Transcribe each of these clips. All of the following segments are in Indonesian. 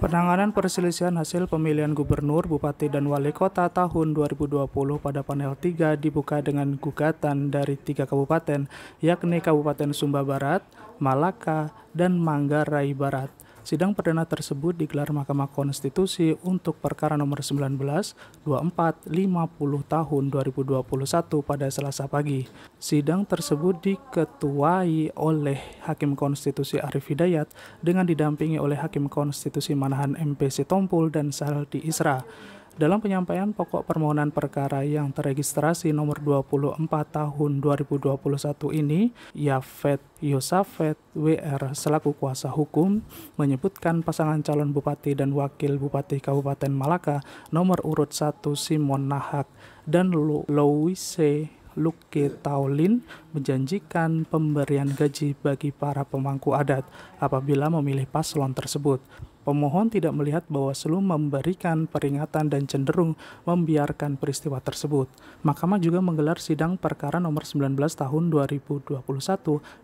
Penanganan perselisihan hasil pemilihan gubernur, bupati, dan wali kota tahun 2020 pada panel 3 dibuka dengan gugatan dari tiga kabupaten, yakni Kabupaten Sumba Barat, Malaka, dan Manggarai Barat. Sidang perdana tersebut digelar Mahkamah Konstitusi untuk perkara nomor 19 24 50 tahun 2021 pada Selasa pagi. Sidang tersebut diketuai oleh Hakim Konstitusi Arif Hidayat dengan didampingi oleh Hakim Konstitusi Manahan MPC Tompul dan Saldi Isra. Dalam penyampaian pokok permohonan perkara yang terregistrasi nomor 24 tahun 2021 ini, Yafet Yosafet WR selaku kuasa hukum menyebutkan pasangan calon bupati dan wakil bupati Kabupaten Malaka nomor urut 1 Simon Nahak dan Louise Luke Taulin menjanjikan pemberian gaji bagi para pemangku adat apabila memilih paslon tersebut. Pemohon tidak melihat bahwa seluruh memberikan peringatan dan cenderung membiarkan peristiwa tersebut. Mahkamah juga menggelar sidang perkara nomor 19 tahun 2021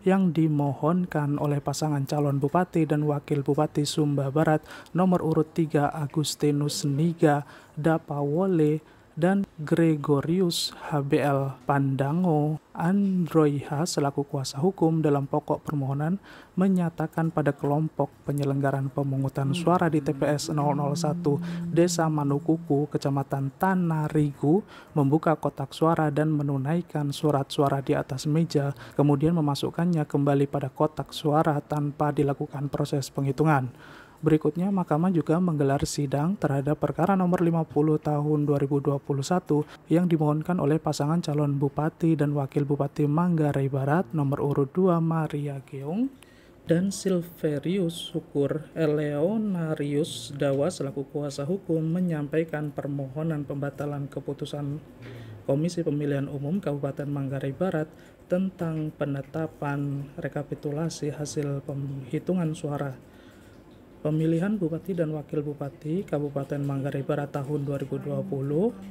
yang dimohonkan oleh pasangan calon bupati dan wakil bupati Sumba Barat nomor urut 3 Agustinus Niga Dapawole dan Gregorius HBL Pandango Androiha selaku kuasa hukum dalam pokok permohonan menyatakan pada kelompok penyelenggaran pemungutan suara di TPS 001 Desa Manukuku, Kecamatan Tanarigu membuka kotak suara dan menunaikan surat suara di atas meja, kemudian memasukkannya kembali pada kotak suara tanpa dilakukan proses penghitungan. Berikutnya, mahkamah juga menggelar sidang terhadap perkara nomor 50 tahun 2021 yang dimohonkan oleh pasangan calon bupati dan wakil bupati Manggarai Barat nomor urut 2 Maria Geong dan Silverius Sukur Eleonarius Dawa selaku kuasa hukum menyampaikan permohonan pembatalan keputusan Komisi Pemilihan Umum Kabupaten Manggarai Barat tentang penetapan rekapitulasi hasil penghitungan suara Pemilihan Bupati dan Wakil Bupati Kabupaten Manggarai Barat tahun 2020,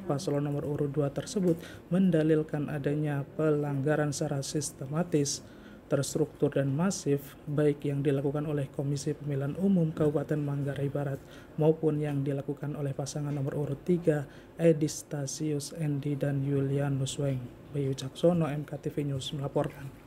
paslon nomor urut 2 tersebut mendalilkan adanya pelanggaran secara sistematis, terstruktur dan masif, baik yang dilakukan oleh Komisi Pemilihan Umum Kabupaten Manggarai Barat maupun yang dilakukan oleh pasangan nomor urut 3 Edi Stasius Endi dan Yulianus Weng. Bayu Caksono, MKTV News melaporkan.